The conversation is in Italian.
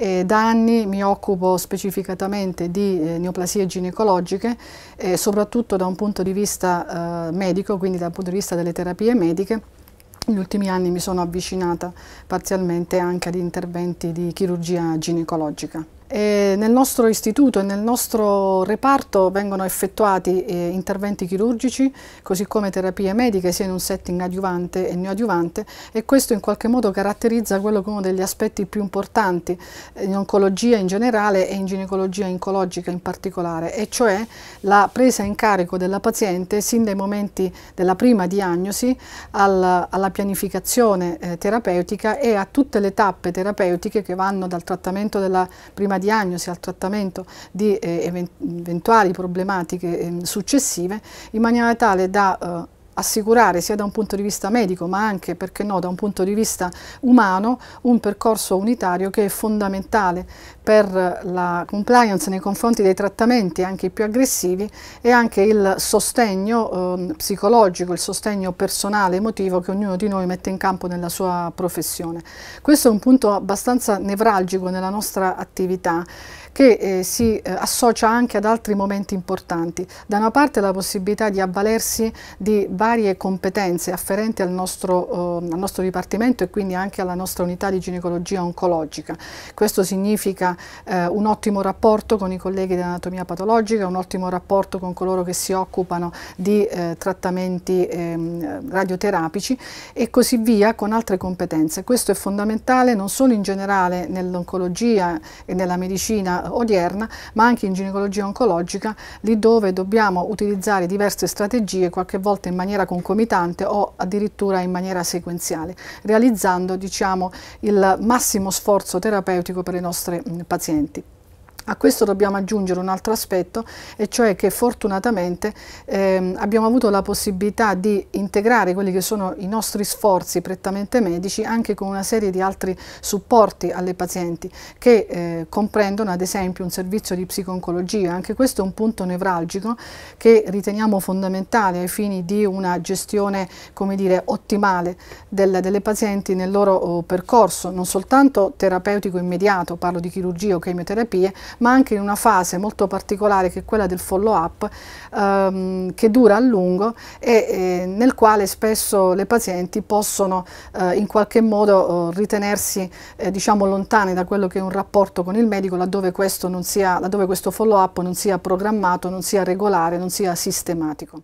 Eh, da anni mi occupo specificatamente di eh, neoplasie ginecologiche, eh, soprattutto da un punto di vista eh, medico, quindi dal punto di vista delle terapie mediche. Negli ultimi anni mi sono avvicinata parzialmente anche ad interventi di chirurgia ginecologica. Eh, nel nostro istituto e nel nostro reparto vengono effettuati eh, interventi chirurgici, così come terapie mediche, sia in un setting adiuvante e neoadiuvante e questo in qualche modo caratterizza quello che è uno degli aspetti più importanti eh, in oncologia in generale e in ginecologia oncologica in particolare, e cioè la presa in carico della paziente sin dai momenti della prima diagnosi alla, alla pianificazione eh, terapeutica e a tutte le tappe terapeutiche che vanno dal trattamento della prima alla diagnosi, al trattamento di eh, eventuali problematiche ehm, successive in maniera tale da eh, assicurare sia da un punto di vista medico ma anche, perché no, da un punto di vista umano un percorso unitario che è fondamentale per la compliance nei confronti dei trattamenti anche più aggressivi e anche il sostegno eh, psicologico, il sostegno personale, emotivo che ognuno di noi mette in campo nella sua professione. Questo è un punto abbastanza nevralgico nella nostra attività che eh, si eh, associa anche ad altri momenti importanti. Da una parte la possibilità di avvalersi di varie competenze afferenti al nostro, eh, al nostro dipartimento e quindi anche alla nostra unità di ginecologia oncologica. Questo significa eh, un ottimo rapporto con i colleghi di anatomia patologica, un ottimo rapporto con coloro che si occupano di eh, trattamenti ehm, radioterapici e così via con altre competenze. Questo è fondamentale non solo in generale nell'oncologia e nella medicina eh, odierna, ma anche in ginecologia oncologica, lì dove dobbiamo utilizzare diverse strategie, qualche volta in maniera concomitante o addirittura in maniera sequenziale, realizzando diciamo, il massimo sforzo terapeutico per i nostri mh, pazienti. A questo dobbiamo aggiungere un altro aspetto e cioè che fortunatamente ehm, abbiamo avuto la possibilità di integrare quelli che sono i nostri sforzi prettamente medici anche con una serie di altri supporti alle pazienti che eh, comprendono ad esempio un servizio di psiconcologia, anche questo è un punto nevralgico che riteniamo fondamentale ai fini di una gestione come dire, ottimale del, delle pazienti nel loro oh, percorso, non soltanto terapeutico immediato, parlo di chirurgia o chemioterapie, ma anche in una fase molto particolare che è quella del follow up ehm, che dura a lungo e, e, nel quale spesso le pazienti possono eh, in qualche modo eh, ritenersi eh, diciamo lontane da quello che è un rapporto con il medico laddove questo, sia, laddove questo follow up non sia programmato, non sia regolare, non sia sistematico.